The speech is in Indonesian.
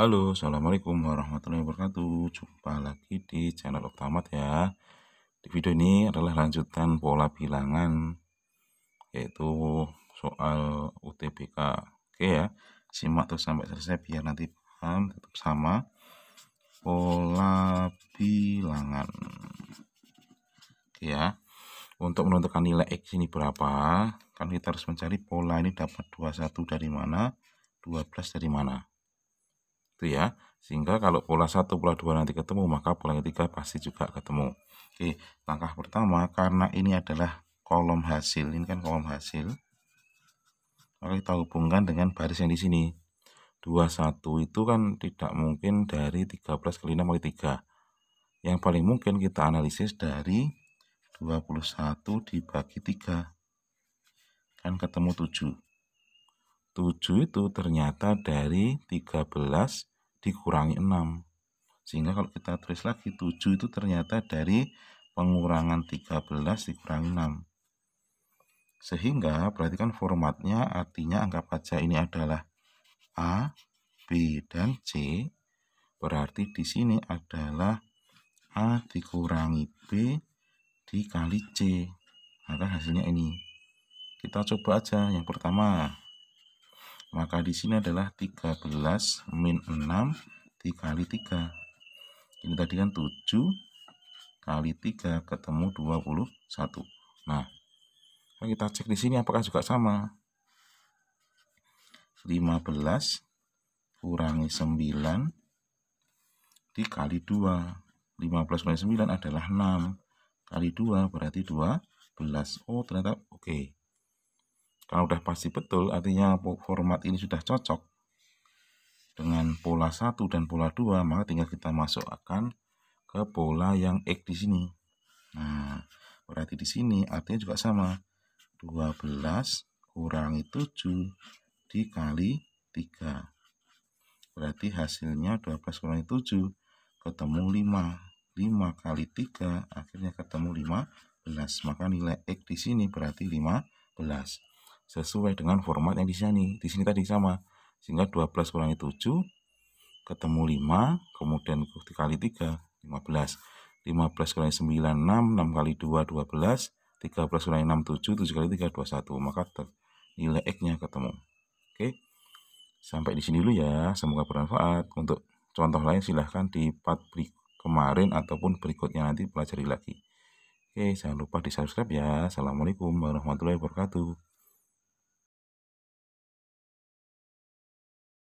Halo, Assalamualaikum warahmatullahi wabarakatuh Jumpa lagi di channel Oktamat ya Di video ini adalah lanjutan pola bilangan Yaitu soal UTBK Oke ya, simak terus sampai selesai biar nanti paham Tetap sama Pola bilangan Oke ya Untuk menentukan nilai X ini berapa Kan kita harus mencari pola ini dapat 21 dari mana 12 dari mana itu ya sehingga kalau pola 1 pola 2 nanti ketemu maka pola ketiga pasti juga ketemu oke langkah pertama karena ini adalah kolom hasil ini kan kolom hasil maka kita hubungkan dengan baris yang di sini 21 itu kan tidak mungkin dari 13 kali 6 kali 3 yang paling mungkin kita analisis dari 21 dibagi 3 kan ketemu 7 7 itu ternyata dari 13 dikurangi 6 sehingga kalau kita tulis lagi 7 itu ternyata dari pengurangan 13 dikurangi 6 sehingga perhatikan formatnya artinya angka pajak ini adalah A, B, dan C berarti di sini adalah A dikurangi B dikali C maka hasilnya ini kita coba aja yang pertama maka di sini adalah 13 min 6 dikali 3. Ini tadi kan 7 kali 3 ketemu 21. Nah, kita cek di sini apakah juga sama. 15 kurangi 9 dikali 2. 15 kurangi 9 adalah 6. Kali 2 berarti 12. Oh, ternyata oke. Okay. Kalau sudah pasti betul, artinya format ini sudah cocok dengan pola 1 dan pola 2, maka tinggal kita masukkan ke pola yang X di sini. Nah, berarti di sini artinya juga sama. 12 kurangi 7 dikali 3. Berarti hasilnya 12 kurangi 7 ketemu 5. 5 kali 3 akhirnya ketemu 15. Maka nilai X di sini berarti 15 sesuai dengan format yang di sini. Di sini tadi sama. Sehingga 12 kurangi 7 ketemu 5, kemudian dikali 3, 15. 15 kurangi 9, 6, 6 kali 2, 12, 13 kurangi 6, 7, 7 kali 3, 21. Maka nilai X-nya ketemu. Oke, sampai di sini dulu ya. Semoga bermanfaat. Untuk contoh lain silahkan di part kemarin ataupun berikutnya nanti pelajari lagi. Oke, jangan lupa di subscribe ya. Assalamualaikum warahmatullahi wabarakatuh.